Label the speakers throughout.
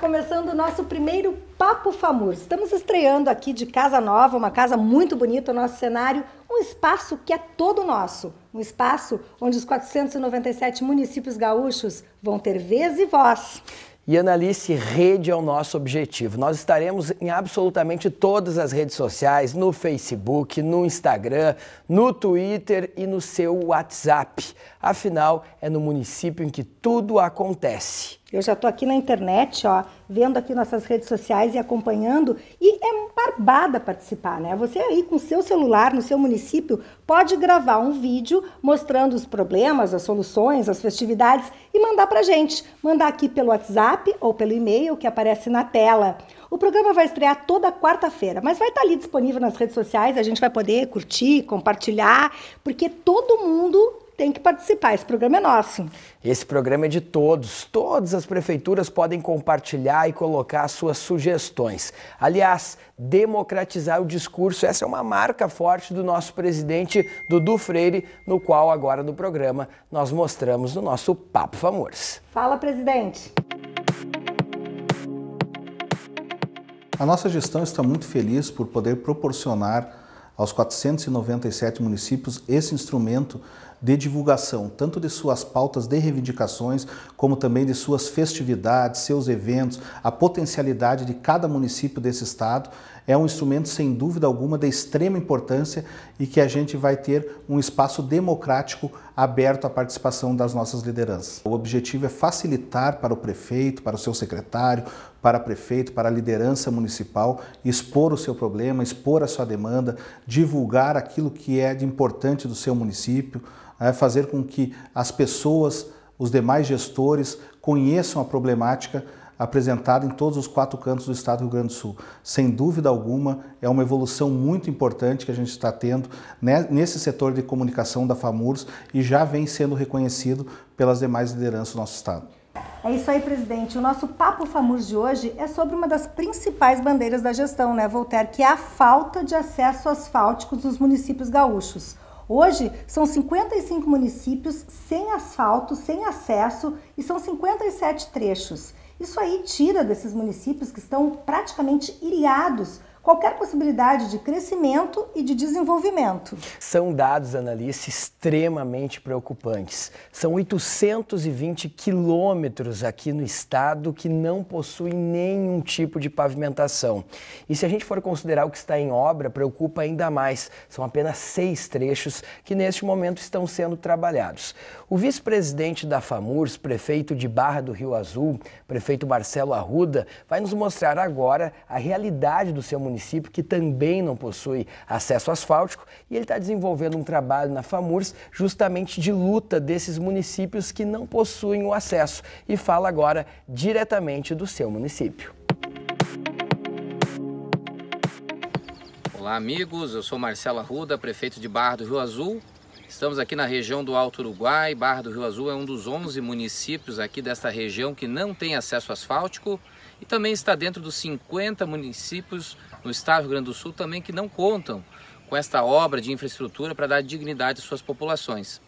Speaker 1: começando o nosso primeiro Papo famoso, Estamos estreando aqui de casa nova, uma casa muito bonita, o nosso cenário, um espaço que é todo nosso. Um espaço onde os 497 municípios gaúchos vão ter vez e voz.
Speaker 2: E Analice, rede é o nosso objetivo. Nós estaremos em absolutamente todas as redes sociais, no Facebook, no Instagram, no Twitter e no seu WhatsApp. Afinal, é no município em que tudo acontece.
Speaker 1: Eu já estou aqui na internet, ó, vendo aqui nossas redes sociais e acompanhando, e é barbada participar, né? Você aí com seu celular no seu município pode gravar um vídeo mostrando os problemas, as soluções, as festividades e mandar para gente. Mandar aqui pelo WhatsApp ou pelo e-mail que aparece na tela. O programa vai estrear toda quarta-feira, mas vai estar tá ali disponível nas redes sociais, a gente vai poder curtir, compartilhar, porque todo mundo tem que participar. Esse programa é nosso.
Speaker 2: Esse programa é de todos.
Speaker 1: Todas as prefeituras
Speaker 2: podem compartilhar e colocar suas sugestões. Aliás, democratizar o discurso, essa é uma marca forte do nosso presidente Dudu Freire, no qual agora no programa nós mostramos no nosso Papo Famoso.
Speaker 1: Fala, presidente.
Speaker 3: A nossa gestão está muito feliz por poder proporcionar aos 497 municípios esse instrumento de divulgação, tanto de suas pautas de reivindicações, como também de suas festividades, seus eventos, a potencialidade de cada município desse estado, é um instrumento, sem dúvida alguma, de extrema importância e que a gente vai ter um espaço democrático aberto à participação das nossas lideranças. O objetivo é facilitar para o prefeito, para o seu secretário, para prefeito, para a liderança municipal, expor o seu problema, expor a sua demanda, divulgar aquilo que é de importante do seu município, é fazer com que as pessoas, os demais gestores, conheçam a problemática apresentada em todos os quatro cantos do estado do Rio Grande do Sul. Sem dúvida alguma, é uma evolução muito importante que a gente está tendo né, nesse setor de comunicação da FAMURS e já vem sendo reconhecido pelas demais lideranças do nosso estado.
Speaker 1: É isso aí, presidente. O nosso Papo FAMURS de hoje é sobre uma das principais bandeiras da gestão, né, Voltaire, que é a falta de acesso asfálticos dos municípios gaúchos. Hoje são 55 municípios sem asfalto, sem acesso e são 57 trechos. Isso aí tira desses municípios que estão praticamente iriados qualquer possibilidade de crescimento e de desenvolvimento.
Speaker 2: São dados, Analice, extremamente preocupantes. São 820 quilômetros aqui no estado que não possuem nenhum tipo de pavimentação. E se a gente for considerar o que está em obra, preocupa ainda mais. São apenas seis trechos que neste momento estão sendo trabalhados. O vice-presidente da FAMURS, prefeito de Barra do Rio Azul, prefeito Marcelo Arruda, vai nos mostrar agora a realidade do seu município município que também não possui acesso asfáltico e ele está desenvolvendo um trabalho na FAMURS justamente de luta desses municípios que não possuem o acesso e fala agora diretamente do seu município.
Speaker 4: Olá, amigos. Eu sou Marcelo Arruda, prefeito de Barra do Rio Azul. Estamos aqui na região do Alto Uruguai. Barra do Rio Azul é um dos 11 municípios aqui desta região que não tem acesso asfáltico e também está dentro dos 50 municípios no estado do Rio Grande do Sul também que não contam com esta obra de infraestrutura para dar dignidade às suas populações.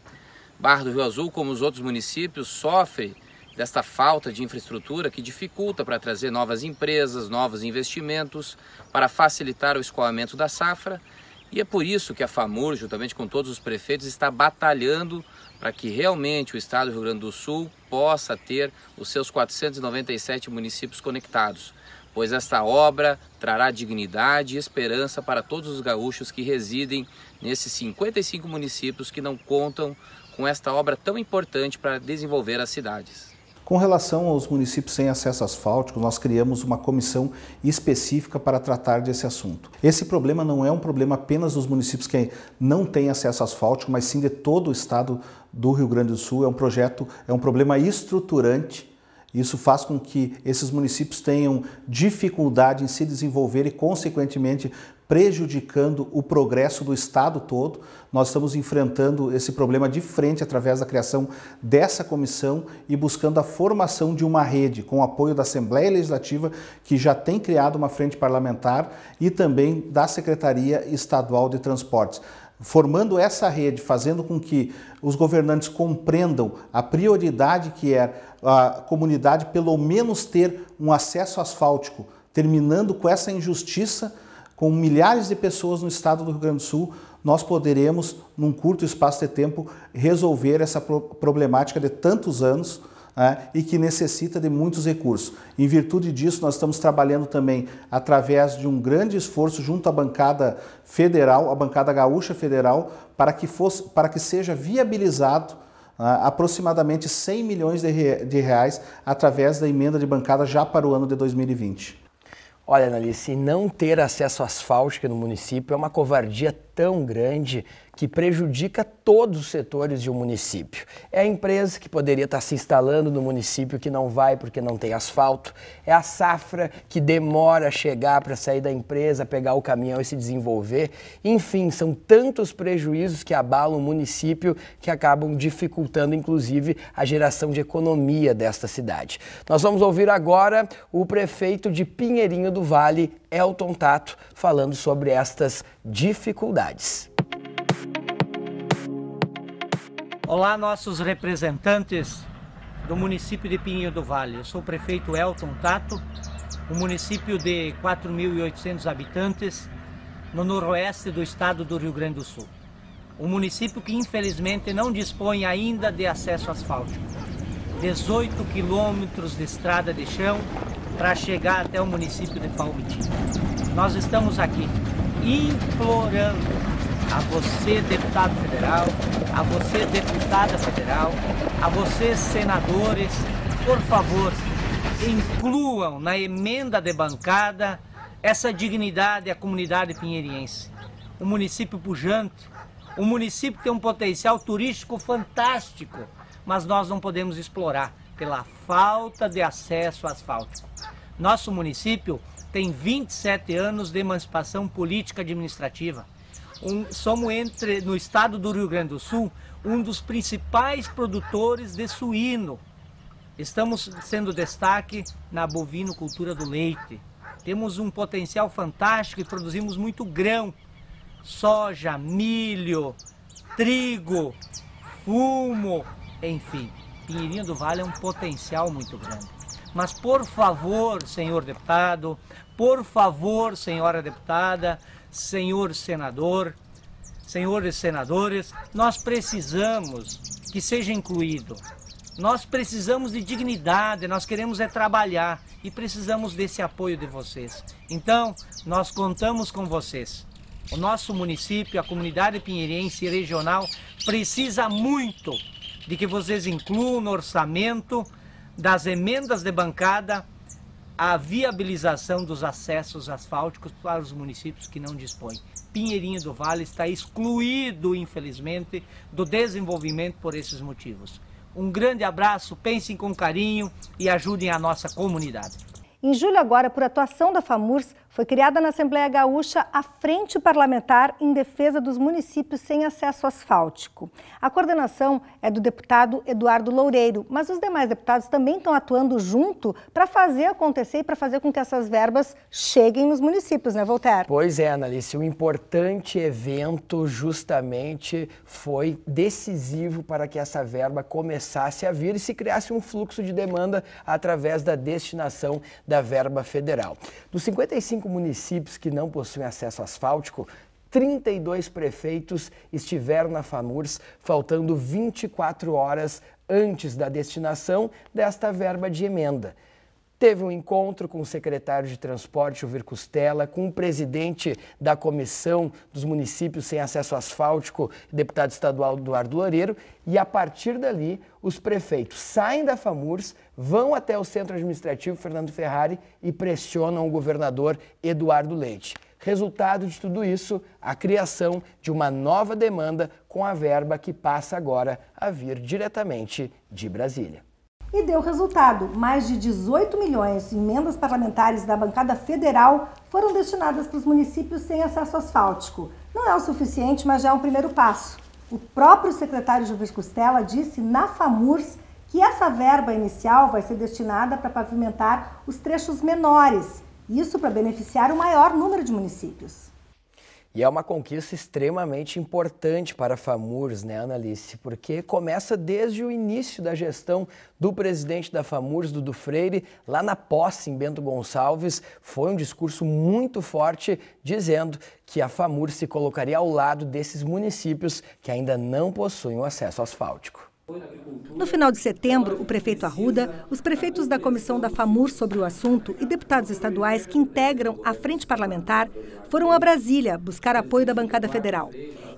Speaker 4: Barra do Rio Azul, como os outros municípios, sofre desta falta de infraestrutura que dificulta para trazer novas empresas, novos investimentos, para facilitar o escoamento da safra. E é por isso que a FAMUR, juntamente com todos os prefeitos, está batalhando para que realmente o Estado do Rio Grande do Sul possa ter os seus 497 municípios conectados pois esta obra trará dignidade e esperança para todos os gaúchos que residem nesses 55 municípios que não contam com esta obra tão importante para desenvolver as cidades.
Speaker 3: Com relação aos municípios sem acesso asfáltico, nós criamos uma comissão específica para tratar desse assunto. Esse problema não é um problema apenas dos municípios que não têm acesso asfáltico, mas sim de todo o estado do Rio Grande do Sul. É um projeto, é um problema estruturante isso faz com que esses municípios tenham dificuldade em se desenvolver e, consequentemente, prejudicando o progresso do Estado todo. Nós estamos enfrentando esse problema de frente através da criação dessa comissão e buscando a formação de uma rede com o apoio da Assembleia Legislativa, que já tem criado uma frente parlamentar, e também da Secretaria Estadual de Transportes formando essa rede, fazendo com que os governantes compreendam a prioridade que é a comunidade pelo menos ter um acesso asfáltico, terminando com essa injustiça com milhares de pessoas no estado do Rio Grande do Sul, nós poderemos, num curto espaço de tempo, resolver essa problemática de tantos anos né, e que necessita de muitos recursos. Em virtude disso, nós estamos trabalhando também através de um grande esforço junto à bancada federal, a bancada gaúcha federal, para que, fosse, para que seja viabilizado né, aproximadamente 100 milhões de, de, reais através da emenda de bancada já para o ano de 2020. Olha, Analice, não ter acesso às asfáltico
Speaker 2: no município é uma covardia tão grande que prejudica todos os setores de um município. É a empresa que poderia estar se instalando no município que não vai porque não tem asfalto. É a safra que demora a chegar para sair da empresa, pegar o caminhão e se desenvolver. Enfim, são tantos prejuízos que abalam o município que acabam dificultando, inclusive, a geração de economia desta cidade. Nós vamos ouvir agora o prefeito de Pinheirinho do Vale, Elton Tato, falando sobre estas dificuldades.
Speaker 5: Olá, nossos representantes do município de Pinho do Vale. Eu sou o prefeito Elton Tato, um município de 4.800 habitantes no noroeste do estado do Rio Grande do Sul. Um município que infelizmente não dispõe ainda de acesso asfáltico. 18 quilômetros de estrada de chão para chegar até o município de Palmitinho. Nós estamos aqui implorando a você, deputado federal, a você deputada federal, a vocês senadores, por favor, incluam na emenda de bancada essa dignidade à comunidade pinheirense. Um município pujante, um município que tem um potencial turístico fantástico, mas nós não podemos explorar pela falta de acesso asfáltico. Nosso município tem 27 anos de emancipação política administrativa um, somos entre, no estado do Rio Grande do Sul, um dos principais produtores de suíno. Estamos sendo destaque na bovinocultura do leite. Temos um potencial fantástico e produzimos muito grão, soja, milho, trigo, fumo, enfim. Pinheirinho do Vale é um potencial muito grande. Mas por favor, senhor deputado, por favor, senhora deputada, senhor senador, senhores senadores, nós precisamos que seja incluído. Nós precisamos de dignidade, nós queremos é trabalhar e precisamos desse apoio de vocês. Então, nós contamos com vocês. O nosso município, a comunidade pinheirense e regional precisa muito de que vocês incluam no orçamento das emendas de bancada a viabilização dos acessos asfálticos para os municípios que não dispõem. Pinheirinho do Vale está excluído, infelizmente, do desenvolvimento por esses motivos. Um grande abraço, pensem com carinho e ajudem a nossa comunidade.
Speaker 1: Em julho agora, por atuação da FAMURS, foi criada na Assembleia Gaúcha a Frente Parlamentar em Defesa dos Municípios Sem Acesso Asfáltico. A coordenação é do deputado Eduardo Loureiro, mas os demais deputados também estão atuando junto para fazer acontecer e para fazer com que essas verbas cheguem nos municípios, né, Voltaire?
Speaker 2: Pois é, Analice. O importante evento justamente foi decisivo para que essa verba começasse a vir e se criasse um fluxo de demanda através da destinação da verba federal. Dos 55 35 municípios que não possuem acesso asfáltico, 32 prefeitos estiveram na FAMURS, faltando 24 horas antes da destinação desta verba de emenda teve um encontro com o secretário de Transporte, Ovir Costela, com o presidente da Comissão dos Municípios Sem Acesso Asfáltico, deputado estadual Eduardo Loureiro, e a partir dali os prefeitos saem da FAMURS, vão até o centro administrativo Fernando Ferrari e pressionam o governador Eduardo Leite. Resultado de tudo isso, a criação de uma nova demanda com a verba que passa agora a vir diretamente de Brasília.
Speaker 1: E deu resultado: mais de 18 milhões de emendas parlamentares da bancada federal foram destinadas para os municípios sem acesso asfáltico. Não é o suficiente, mas já é um primeiro passo. O próprio secretário Gilvir Costela disse na FAMURS que essa verba inicial vai ser destinada para pavimentar os trechos menores, isso para beneficiar o maior número de municípios.
Speaker 2: E é uma conquista extremamente importante para a FAMURS, né, Analice? Porque começa desde o início da gestão do presidente da FAMURS, Dudu Freire, lá na posse em Bento Gonçalves. Foi um discurso muito forte dizendo que a FAMURS se colocaria ao lado desses municípios que ainda não possuem acesso
Speaker 1: asfáltico. No final de setembro, o prefeito Arruda, os prefeitos da comissão da FAMUR sobre o assunto e deputados estaduais que integram a frente parlamentar foram a Brasília buscar apoio da bancada federal.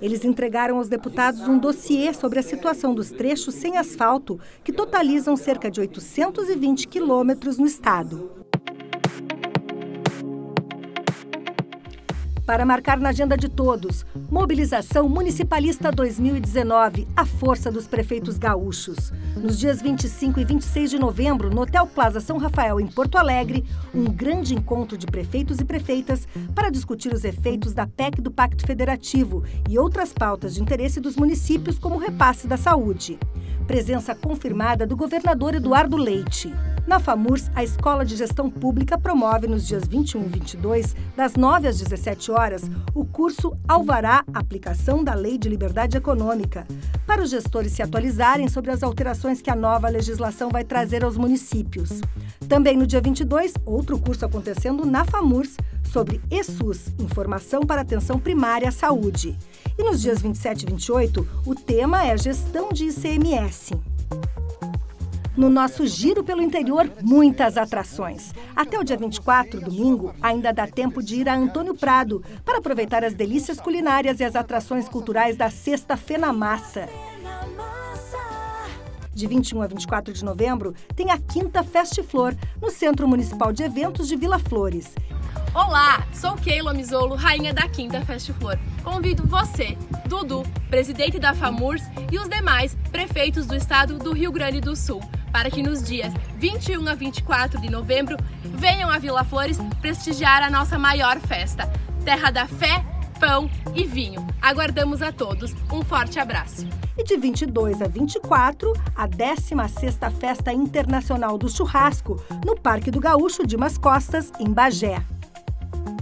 Speaker 1: Eles entregaram aos deputados um dossiê sobre a situação dos trechos sem asfalto, que totalizam cerca de 820 quilômetros no estado. para marcar na agenda de todos. Mobilização Municipalista 2019, a força dos prefeitos gaúchos. Nos dias 25 e 26 de novembro, no Hotel Plaza São Rafael, em Porto Alegre, um grande encontro de prefeitos e prefeitas para discutir os efeitos da PEC do Pacto Federativo e outras pautas de interesse dos municípios, como o repasse da saúde. Presença confirmada do governador Eduardo Leite. Na FAMURS, a Escola de Gestão Pública promove nos dias 21 e 22, das 9 às 17 horas, o curso Alvará Aplicação da Lei de Liberdade Econômica, para os gestores se atualizarem sobre as alterações que a nova legislação vai trazer aos municípios. Também no dia 22, outro curso acontecendo na FAMURS sobre ESUS, Informação para Atenção Primária à Saúde. E nos dias 27 e 28, o tema é Gestão de ICMS. No nosso giro pelo interior, muitas atrações. Até o dia 24, domingo, ainda dá tempo de ir a Antônio Prado para aproveitar as delícias culinárias e as atrações culturais da Sexta Massa. De 21 a 24 de novembro, tem a Quinta Feste Flor, no Centro Municipal de Eventos de Vila Flores.
Speaker 4: Olá, sou Keila Mizolo, rainha da Quinta Feste Flor. Convido você, Dudu, presidente da FAMURS, e os demais prefeitos do estado do Rio Grande do Sul para que nos dias 21 a 24 de novembro venham a Vila Flores prestigiar a nossa maior festa, Terra da Fé,
Speaker 1: Pão e Vinho. Aguardamos a todos. Um forte abraço. E de 22 a 24, a 16 Festa Internacional do Churrasco, no Parque do Gaúcho de Mascostas, em Bagé.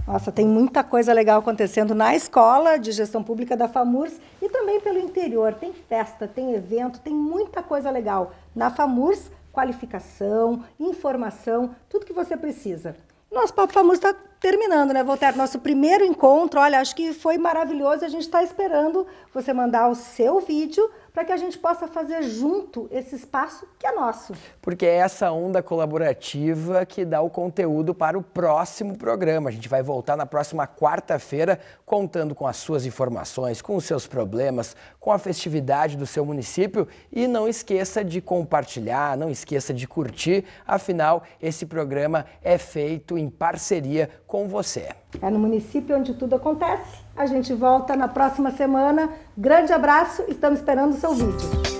Speaker 1: Nossa, tem muita coisa legal acontecendo na escola de gestão pública da FAMURS e também pelo interior. Tem festa, tem evento, tem muita coisa legal. Na FAMURS, qualificação, informação, tudo que você precisa. Nosso Papo FAMURS está terminando, né, Voltaire? Nosso primeiro encontro, olha, acho que foi maravilhoso. A gente está esperando você mandar o seu vídeo para que a gente possa fazer junto esse espaço que é nosso.
Speaker 2: Porque é essa onda colaborativa que dá o conteúdo para o próximo programa. A gente vai voltar na próxima quarta-feira contando com as suas informações, com os seus problemas, com a festividade do seu município e não esqueça de compartilhar, não esqueça de curtir, afinal esse programa é feito em parceria com você.
Speaker 1: É no município onde tudo acontece. A gente volta na próxima semana. Grande abraço, estamos esperando o seu vídeo.